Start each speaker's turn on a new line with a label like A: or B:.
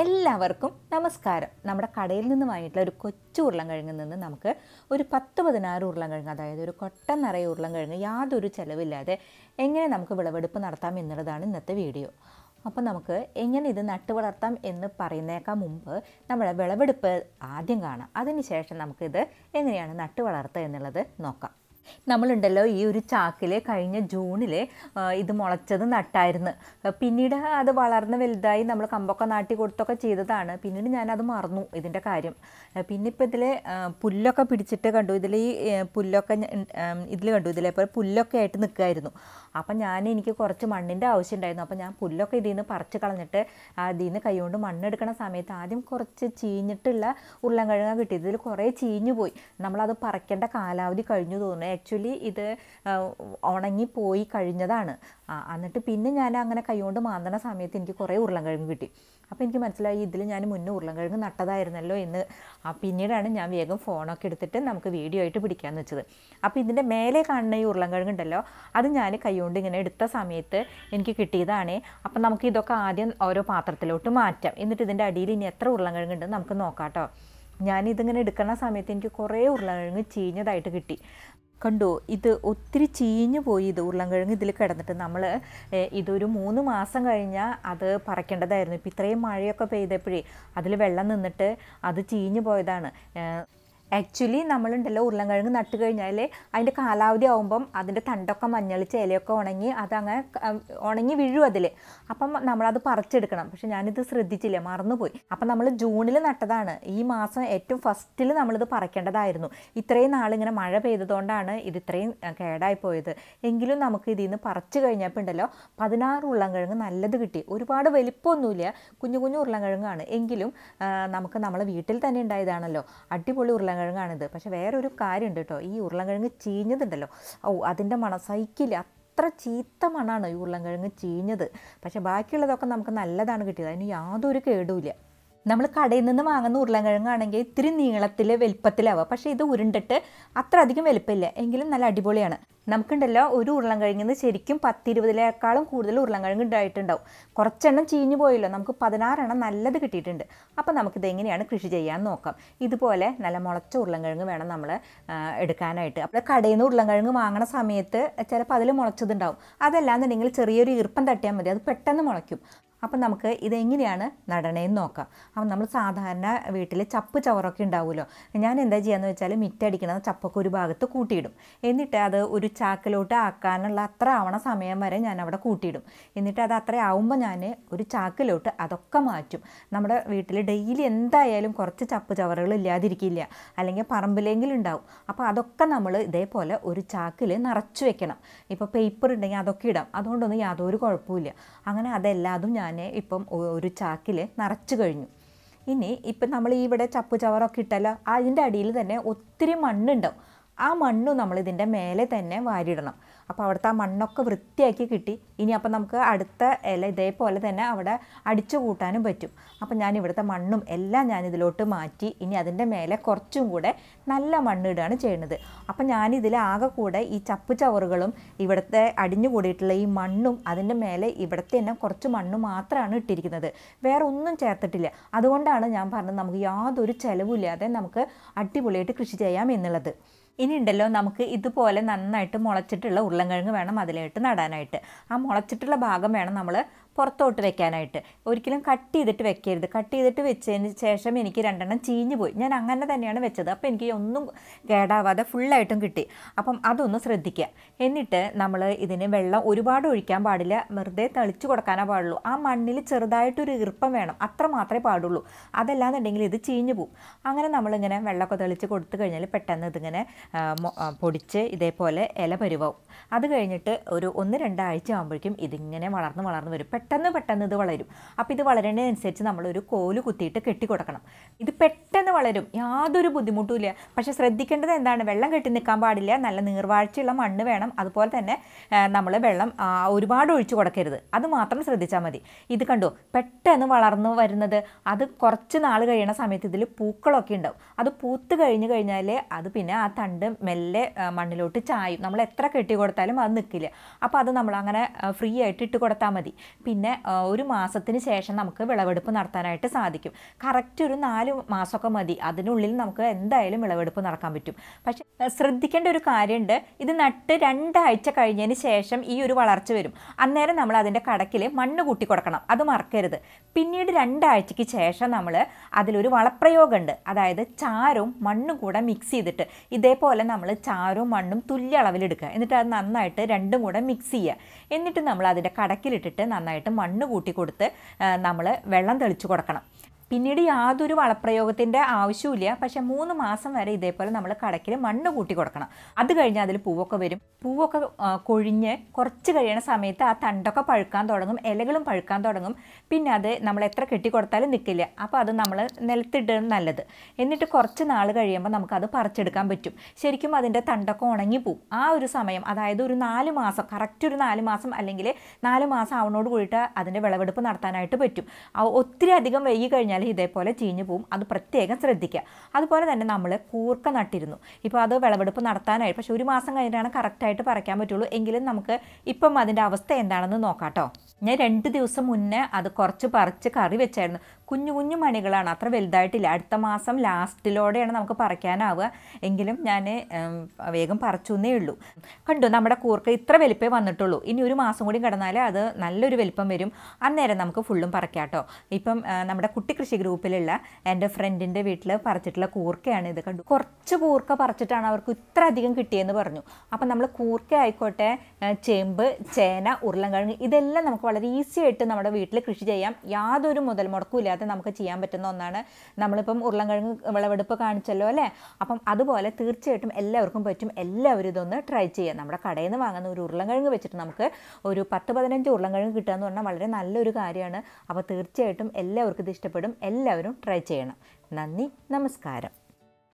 A: എല്ലാവർക്കും നമസ്കാരം നമ്മുടെ കടയിൽ നിന്ന് വാങ്ങിയിട്ടുള്ള ഒരു കൊച്ചു ഉരുളൻകിഴങ്ങിൽ നിന്ന് നമുക്ക് ഒരു പത്ത് പതിനാറ് ഉരുളൻകിഴങ്ങ് അതായത് ഒരു കൊട്ട നിറയെ ഉരുളൻകിഴങ്ങ് യാതൊരു ചിലവില്ലാതെ എങ്ങനെ നമുക്ക് വിളവെടുപ്പ് നടത്താം എന്നുള്ളതാണ് ഇന്നത്തെ വീഡിയോ അപ്പോൾ നമുക്ക് എങ്ങനെ ഇത് നട്ടു വളർത്താം എന്ന് പറയുന്നേക്കാൾ മുമ്പ് നമ്മുടെ വിളവെടുപ്പ് ആദ്യം കാണാം അതിനുശേഷം നമുക്കിത് എങ്ങനെയാണ് നട്ടു വളർത്തുക എന്നുള്ളത് നോക്കാം നമ്മളുണ്ടല്ലോ ഈ ഒരു ചാക്കിലെ കഴിഞ്ഞ ജൂണിൽ ഇത് മുളച്ചത് നട്ടായിരുന്നു പിന്നീട് അത് വളർന്ന് വലുതായി നമ്മൾ കമ്പൊക്കെ നാട്ടി കൊടുത്തൊക്കെ ചെയ്തതാണ് പിന്നീട് ഞാനത് മറന്നു ഇതിൻ്റെ കാര്യം പിന്നെ ഇപ്പോൾ ഇതിൽ പുല്ലൊക്കെ പിടിച്ചിട്ട് കണ്ടു ഇതിൽ ഈ പുല്ലൊക്കെ ഇതിൽ കണ്ടു ഇതിലേപ്പോൾ പുല്ലൊക്കെ ആയിട്ട് നിൽക്കുമായിരുന്നു അപ്പം ഞാൻ എനിക്ക് കുറച്ച് മണ്ണിൻ്റെ ആവശ്യം ഉണ്ടായിരുന്നു അപ്പം ഞാൻ പുല്ലൊക്കെ ഇതിൽ നിന്ന് പറിച്ച് കളഞ്ഞിട്ട് അതിൽ നിന്ന് കൈകൊണ്ട് മണ്ണെടുക്കണ സമയത്ത് ആദ്യം കുറച്ച് ചീഞ്ഞിട്ടുള്ള ഉരുളൻ കിഴങ്ങ കിട്ടി ഇതിൽ കുറേ ചീഞ്ഞു പോയി നമ്മളത് പറിക്കേണ്ട കാലാവധി കഴിഞ്ഞു തോന്നുന്നു ആക്ച്വലി ഇത് ഉണങ്ങിപ്പോയി കഴിഞ്ഞതാണ് എന്നിട്ട് പിന്നെ ഞാൻ അങ്ങനെ കൈകൊണ്ട് മാന്തണ സമയത്ത് എനിക്ക് കുറേ ഉരുളൻകിഴങ്ങ് കിട്ടി അപ്പോൾ എനിക്ക് മനസ്സിലായി ഇതിൽ ഞാൻ മുന്നേ ഉരുളൻകിഴങ്ങ് നട്ടതായിരുന്നല്ലോ എന്ന് പിന്നീടാണ് ഞാൻ വേഗം ഫോണൊക്കെ എടുത്തിട്ട് നമുക്ക് വീഡിയോ ആയിട്ട് പിടിക്കാമെന്ന് വെച്ചത് അപ്പോൾ ഇതിൻ്റെ മേലെ കാണുന്ന ഈ ഉരുളൻകിഴങ്ങ് ഉണ്ടല്ലോ അത് ഞാൻ കൈകൊണ്ട് ഇങ്ങനെ എടുത്ത സമയത്ത് എനിക്ക് കിട്ടിയതാണ് അപ്പോൾ നമുക്ക് ഇതൊക്കെ ആദ്യം ഓരോ പാത്രത്തിലോട്ട് മാറ്റാം എന്നിട്ട് ഇതിൻ്റെ അടിയിൽ ഇനി എത്ര ഉരുളൻകിഴങ്ങ് ഉണ്ടെന്ന് നമുക്ക് നോക്കാം കേട്ടോ ഞാനിതിങ്ങനെ എടുക്കുന്ന സമയത്ത് എനിക്ക് കുറേ ഉരുളക്കിഴങ്ങ് ചീഞ്ഞതായിട്ട് കിട്ടി കണ്ടു ഇത് ഒത്തിരി ചീഞ്ഞു പോയി ഇത് ഉരുളൻകിഴങ്ങ് ഇതിൽ കിടന്നിട്ട് നമ്മൾ ഇതൊരു മൂന്ന് മാസം കഴിഞ്ഞാൽ അത് പറിക്കേണ്ടതായിരുന്നു ഇപ്പം ഇത്രയും മഴയൊക്കെ പെയ്തപ്പോഴേ അതിൽ വെള്ളം നിന്നിട്ട് അത് ചീഞ്ഞു പോയതാണ് ആക്ച്വലി നമ്മളുണ്ടല്ലോ ഉരുളൻകിഴങ്ങ് നട്ട് കഴിഞ്ഞാൽ അതിൻ്റെ കാലാവധി ആകുമ്പം അതിൻ്റെ തണ്ടൊക്കെ മഞ്ഞളിച്ച് ഇലയൊക്കെ ഉണങ്ങി അതങ്ങനെ ഉണങ്ങി വീഴും അതിൽ അപ്പം നമ്മളത് പറിച്ചെടുക്കണം പക്ഷെ ഞാനിത് ശ്രദ്ധിച്ചില്ല മറന്നുപോയി അപ്പം നമ്മൾ ജൂണിൽ നട്ടതാണ് ഈ മാസം ഏറ്റവും ഫസ്റ്റിൽ നമ്മളിത് പറിക്കേണ്ടതായിരുന്നു ഇത്രയും നാളിങ്ങനെ മഴ പെയ്തതുകൊണ്ടാണ് ഇത് ഇത്രയും പോയത് എങ്കിലും നമുക്ക് ഇതിൽ നിന്ന് പറിച്ചു കഴിഞ്ഞപ്പോൾ ഉണ്ടല്ലോ പതിനാറ് ഉരുളൻകിഴങ്ങ് നല്ലത് കിട്ടി ഒരുപാട് വലിപ്പമൊന്നുമില്ല കുഞ്ഞു കുഞ്ഞു ഉരുളൻകിഴങ്ങാണ് എങ്കിലും നമുക്ക് നമ്മളെ വീട്ടിൽ തന്നെ ഉണ്ടായതാണല്ലോ അടിപൊളി ഉരുളൻകിഴങ്ങ് ഉരുളക്കിഴങ്ങാണിത് പക്ഷേ വേറൊരു കാര്യമുണ്ട് കേട്ടോ ഈ ഉരുളക്കിഴങ്ങ് ചീഞ്ഞതുണ്ടല്ലോ ഓ അതിൻ്റെ മണ സൈക്കില്ല അത്ര ചീത്ത മണ്ണാണ് ഈ ഉരുളക്കിഴങ്ങ് ചീഞ്ഞത് പക്ഷേ ബാക്കിയുള്ളതൊക്കെ നമുക്ക് നല്ലതാണ് കിട്ടിയത് അതിന് യാതൊരു കേടുമില്ല നമ്മൾ കടയിൽ നിന്ന് വാങ്ങുന്ന ഉരുളൻകിഴങ്ങാണെങ്കിൽ ഇത്തിരി നീളത്തിൽ വലിപ്പത്തിലാവുക പക്ഷേ ഇത് ഉരുണ്ടിട്ട് അത്ര അധികം വലിപ്പമില്ല എങ്കിലും നല്ല അടിപൊളിയാണ് നമുക്കുണ്ടല്ലോ ഒരു ഉരുളൻകിഴങ്ങിൽ നിന്ന് ശരിക്കും പത്തിരുപതിലേക്കാളും കൂടുതൽ ഉരുളൻകിഴങ്ങ് ഉണ്ടായിട്ടുണ്ടാവും കുറച്ചെണ്ണം ചീഞ്ഞു പോയല്ലോ നമുക്ക് പതിനാറെണ്ണം നല്ലത് കിട്ടിയിട്ടുണ്ട് അപ്പോൾ നമുക്കിത് എങ്ങനെയാണ് കൃഷി ചെയ്യാൻ നോക്കാം ഇതുപോലെ നല്ല മുളച്ച ഉരുളൻകിഴങ്ങ് വേണം നമ്മൾ എടുക്കാനായിട്ട് അപ്പോൾ കടയിൽ നിന്ന് ഉരുളൻകിഴങ്ങ് വാങ്ങണ സമയത്ത് ചിലപ്പോൾ അതിൽ മുളച്ചതുണ്ടാവും അതല്ലാന്നുണ്ടെങ്കിൽ ചെറിയൊരു ഈർപ്പം തട്ടിയാൽ മതി അത് പെട്ടെന്ന് മുളയ്ക്കും അപ്പം നമുക്ക് ഇതെങ്ങനെയാണ് നടണേന്ന് നോക്കാം അപ്പം നമ്മൾ സാധാരണ വീട്ടിൽ ചപ്പ് ചവറൊക്കെ ഉണ്ടാവുമല്ലോ ഞാൻ എന്താ ചെയ്യാന്ന് വെച്ചാൽ മിറ്റടിക്കണത് ചപ്പൊക്കെ ഒരു ഭാഗത്ത് കൂട്ടിയിടും എന്നിട്ട് അത് ഒരു ചാക്കിലോട്ട് ആക്കാനുള്ള അത്ര ആവണ സമയം വരെ ഞാൻ അവിടെ കൂട്ടിയിടും എന്നിട്ട് അത് അത്ര ആവുമ്പോൾ ഞാൻ ഒരു ചാക്കിലോട്ട് അതൊക്കെ മാറ്റും നമ്മുടെ വീട്ടിൽ ഡെയിലി എന്തായാലും കുറച്ച് ചപ്പ് ചവറുകൾ ഇല്ലാതിരിക്കില്ല അല്ലെങ്കിൽ പറമ്പിലെങ്കിലും ഉണ്ടാവും അപ്പോൾ അതൊക്കെ നമ്മൾ ഇതേപോലെ ഒരു ചാക്കിൽ നിറച്ചു വെക്കണം ഇപ്പോൾ പേപ്പർ ഉണ്ടെങ്കിൽ അതൊക്കെ ഇടാം അതുകൊണ്ടൊന്നും യാതൊരു കുഴപ്പമില്ല അങ്ങനെ അതെല്ലാതും ഞാൻ ഞാൻ ഇപ്പം ഒരു ചാക്കിൽ നിറച്ചു കഴിഞ്ഞു ഇനി ഇപ്പം നമ്മൾ ഇവിടെ ചപ്പ് ചവറൊക്കെ ഇട്ടല്ലോ അതിൻ്റെ അടിയിൽ തന്നെ ഒത്തിരി മണ്ണുണ്ടാവും ആ മണ്ണ് നമ്മൾ മേലെ തന്നെ വാരിയിടണം അപ്പോൾ അവിടുത്തെ ആ മണ്ണൊക്കെ വൃത്തിയാക്കി കിട്ടി ഇനി അപ്പോൾ നമുക്ക് അടുത്ത ഇല ഇതേപോലെ തന്നെ അവിടെ അടിച്ചു കൂട്ടാനും പറ്റും അപ്പോൾ ഞാൻ ഇവിടുത്തെ മണ്ണും എല്ലാം ഞാൻ ഇതിലോട്ട് മാറ്റി ഇനി അതിൻ്റെ മേലെ കുറച്ചും കൂടെ നല്ല മണ്ണ് ചെയ്യുന്നത് അപ്പോൾ ഞാൻ ആകെ കൂടെ ഈ ചപ്പ് ചവറുകളും ഇവിടുത്തെ അടിഞ്ഞു കൂടിയിട്ടുള്ള ഈ മണ്ണും അതിൻ്റെ മേലെ ഇവിടുത്തെ തന്നെ കുറച്ച് മണ്ണ് മാത്രമാണ് ഇട്ടിരിക്കുന്നത് വേറെ ഒന്നും ചേർത്തിട്ടില്ല അതുകൊണ്ടാണ് ഞാൻ പറഞ്ഞത് നമുക്ക് യാതൊരു ചിലവില്ലാതെ നമുക്ക് അടിപൊളിയായിട്ട് കൃഷി ചെയ്യാം എന്നുള്ളത് ഇനി ഉണ്ടല്ലോ നമുക്ക് ഇതുപോലെ നന്നായിട്ട് മുളച്ചിട്ടുള്ള ഉരുളൻകിഴങ്ങ് വേണം അതിലായിട്ട് നടാനായിട്ട് ആ മുളച്ചിട്ടുള്ള ഭാഗം വേണം നമ്മൾ പുറത്തോട്ട് വെക്കാനായിട്ട് ഒരിക്കലും കട്ട് ചെയ്തിട്ട് വെക്കരുത് കട്ട് ചെയ്തിട്ട് വെച്ചതിന് ശേഷം എനിക്ക് രണ്ടെണ്ണം ചീഞ്ഞു പോയി ഞാൻ അങ്ങനെ തന്നെയാണ് വെച്ചത് അപ്പോൾ എനിക്ക് ഒന്നും കേടാവാതെ ഫുള്ളായിട്ടും കിട്ടി അപ്പം അതൊന്ന് ശ്രദ്ധിക്കുക എന്നിട്ട് നമ്മൾ ഇതിന് വെള്ളം ഒരുപാട് ഒഴിക്കാൻ പാടില്ല വെറുതെ തളിച്ചു കൊടുക്കാനേ പാടുള്ളൂ ആ മണ്ണിൽ ചെറുതായിട്ടൊരു ഈർപ്പം വേണം അത്ര മാത്രമേ പാടുള്ളൂ അതല്ലാന്നുണ്ടെങ്കിൽ ഇത് ചീഞ്ഞു പോവും അങ്ങനെ നമ്മളിങ്ങനെ വെള്ളമൊക്കെ തെളിച്ച് കൊടുത്തു കഴിഞ്ഞാൽ പെട്ടെന്ന് ഇതിങ്ങനെ പൊടിച്ച് ഇതേപോലെ ഇല പരുവാവും അത് കഴിഞ്ഞിട്ട് ഒരു ഒന്ന് രണ്ടാഴ്ച ആകുമ്പോഴേക്കും ഇതിങ്ങനെ വളർന്ന് വളർന്ന് വരും പെട്ടെന്ന് പെട്ടെന്ന് ഇത് വളരും അപ്പോൾ ഇത് വളരേണ്ടതനുസരിച്ച് നമ്മളൊരു കോല് കുത്തിയിട്ട് കെട്ടി കൊടുക്കണം ഇത് പെട്ടെന്ന് വളരും യാതൊരു ബുദ്ധിമുട്ടും ഇല്ല പക്ഷേ ശ്രദ്ധിക്കേണ്ടത് എന്താണ് വെള്ളം കെട്ടി നിൽക്കാൻ പാടില്ല നല്ല നീർവാഴ്ചയുള്ള മണ്ണ് വേണം അതുപോലെ തന്നെ നമ്മൾ വെള്ളം ഒരുപാട് ഒഴിച്ചു കൊടുക്കരുത് അത് മാത്രം ശ്രദ്ധിച്ചാൽ മതി ഇത് കണ്ടു പെട്ടെന്ന് വളർന്നു വരുന്നത് അത് കുറച്ച് നാൾ കഴിയണ സമയത്ത് ഇതിൽ പൂക്കളൊക്കെ ഉണ്ടാവും അത് പൂത്ത് കഴിഞ്ഞ് കഴിഞ്ഞാൽ അത് പിന്നെ ആ തണ്ട് മെല്ലെ മണ്ണിലോട്ട് ചായും നമ്മൾ എത്ര കെട്ടി കൊടുത്താലും അത് നിൽക്കില്ല അപ്പോൾ അത് നമ്മൾ അങ്ങനെ ഫ്രീ ആയിട്ട് ഇട്ട് കൊടുത്താൽ മതി പിന്നെ ഒരു മാസത്തിന് ശേഷം നമുക്ക് വിളവെടുപ്പ് നടത്താനായിട്ട് സാധിക്കും കറക്റ്റ് ഒരു നാല് മാസമൊക്കെ മതി അതിനുള്ളിൽ നമുക്ക് എന്തായാലും വിളവെടുപ്പ് നടക്കാൻ പറ്റും പക്ഷേ ശ്രദ്ധിക്കേണ്ട ഒരു കാര്യമുണ്ട് ഇത് നട്ട് രണ്ടാഴ്ച കഴിഞ്ഞതിന് ശേഷം ഈ ഒരു വളർച്ച വരും അന്നേരം നമ്മൾ അതിൻ്റെ കടക്കിൽ മണ്ണ് കൂട്ടി കൊടുക്കണം അത് മറക്കരുത് പിന്നീട് രണ്ടാഴ്ചയ്ക്ക് ശേഷം നമ്മൾ അതിലൊരു വളപ്രയോഗമുണ്ട് അതായത് ചാരവും മണ്ണും കൂടെ മിക്സ് ചെയ്തിട്ട് ഇതേ അതേപോലെ നമ്മൾ ചാരവും മണ്ണും തുല്യ അളവിലെടുക്കുക എന്നിട്ട് അത് നന്നായിട്ട് രണ്ടും കൂടെ മിക്സ് ചെയ്യുക എന്നിട്ട് നമ്മൾ അതിൻ്റെ കടക്കിലിട്ടിട്ട് നന്നായിട്ട് മണ്ണ് കൂട്ടി കൊടുത്ത് നമ്മൾ വെള്ളം തെളിച്ച് കൊടുക്കണം പിന്നീട് യാതൊരു വളപ്രയോഗത്തിൻ്റെ ആവശ്യമില്ല പക്ഷെ മൂന്ന് മാസം വരെ ഇതേപോലെ നമ്മൾ കടക്കിൽ മണ്ണ് കൂട്ടി കൊടുക്കണം അത് കഴിഞ്ഞാൽ അതിൽ പൂവൊക്കെ വരും പൂവൊക്കെ കൊഴിഞ്ഞ് കുറച്ച് കഴിയണ സമയത്ത് ആ തണ്ടൊക്കെ പഴുക്കാൻ തുടങ്ങും ഇലകളും പഴുക്കാൻ തുടങ്ങും പിന്നെ അത് നമ്മൾ എത്ര കെട്ടിക്കൊടുത്താലും നിൽക്കില്ല അപ്പോൾ അത് നമ്മൾ നിലത്തിട്ട് നല്ലത് എന്നിട്ട് കുറച്ച് നാൾ കഴിയുമ്പോൾ നമുക്കത് പറിച്ചെടുക്കാൻ പറ്റും ശരിക്കും അതിൻ്റെ തണ്ടൊക്കെ ഉണങ്ങിപ്പോവും ആ ഒരു സമയം അതായത് ഒരു നാല് മാസം കറക്റ്റ് ഒരു നാല് മാസം അല്ലെങ്കിൽ നാല് മാസം ആവണോട് കൂടിയിട്ട് അതിൻ്റെ വിളവെടുപ്പ് നടത്താനായിട്ട് പറ്റും ഒത്തിരി അധികം വൈകി കഴിഞ്ഞാൽ നട്ടാൽ ഇതേപോലെ ചീഞ്ഞു പോവും അത് പ്രത്യേകം ശ്രദ്ധിക്കുക അതുപോലെ തന്നെ നമ്മൾ കൂർക്ക നട്ടിരുന്നു ഇപ്പോൾ അത് വിളവെടുപ്പ് നടത്താനായി പക്ഷേ ഒരു മാസം കഴിഞ്ഞാണ് കറക്റ്റായിട്ട് പറിക്കാൻ പറ്റുള്ളൂ എങ്കിലും നമുക്ക് ഇപ്പം അതിൻ്റെ അവസ്ഥ എന്താണെന്ന് നോക്കാം കേട്ടോ ഞാൻ രണ്ട് ദിവസം മുന്നേ അത് കുറച്ച് പറിച്ച് കറി വെച്ചായിരുന്നു കുഞ്ഞു കുഞ്ഞു മണികളാണ് അത്ര വലുതായിട്ടില്ല അടുത്ത മാസം ലാസ്റ്റിലോടെയാണ് നമുക്ക് പറിക്കാനാവുക എങ്കിലും ഞാൻ വേഗം എന്നേ ഉള്ളൂ കണ്ടു നമ്മുടെ കൂർക്ക ഇത്ര വലിപ്പേ വന്നിട്ടുള്ളൂ ഇനി ഒരു മാസം കൂടി കിടന്നാൽ അത് നല്ലൊരു വലിപ്പം വരും അന്നേരം നമുക്ക് ഫുള്ളും പറിക്കാട്ടോ ഇപ്പം നമ്മുടെ കുട്ടി കൃഷി ഗ്രൂപ്പിലുള്ള എൻ്റെ ഫ്രണ്ടിൻ്റെ വീട്ടിൽ പറിച്ചിട്ടുള്ള കൂർക്കയാണ് ഇത് കണ്ടു കുറച്ച് കൂർക്ക പറിച്ചിട്ടാണ് അവർക്ക് ഇത്ര അധികം കിട്ടിയെന്ന് പറഞ്ഞു അപ്പം നമ്മൾ കൂർക്ക ആയിക്കോട്ടെ ചേമ്പ് ചേന ഉരുളൻകിഴങ്ങ് ഇതെല്ലാം നമുക്ക് വളരെ ഈസി ആയിട്ട് നമ്മുടെ വീട്ടിൽ കൃഷി ചെയ്യാം യാതൊരു മുതൽ മുടക്കും ഇല്ലാതെ നമുക്ക് ചെയ്യാൻ പറ്റുന്ന ഒന്നാണ് നമ്മളിപ്പം ഉരുളങ്കിഴങ്ങ് വിളവെടുപ്പ് കാണിച്ചല്ലോ അല്ലേ അപ്പം അതുപോലെ തീർച്ചയായിട്ടും എല്ലാവർക്കും പറ്റും എല്ലാവരും ഇതൊന്ന് ട്രൈ ചെയ്യാം നമ്മുടെ കടയിൽ നിന്ന് വാങ്ങുന്ന ഒരു ഉരുളങ്കിഴങ്ങ് വെച്ചിട്ട് നമുക്ക് ഒരു പത്ത് പതിനഞ്ച് ഉരുളങ്കിഴങ്ങ് കിട്ടുക എന്ന് പറഞ്ഞാൽ വളരെ നല്ലൊരു കാര്യമാണ് അപ്പോൾ തീർച്ചയായിട്ടും എല്ലാവർക്കും ഇത് ഇഷ്ടപ്പെടും എല്ലാവരും ട്രൈ ചെയ്യണം നന്ദി നമസ്കാരം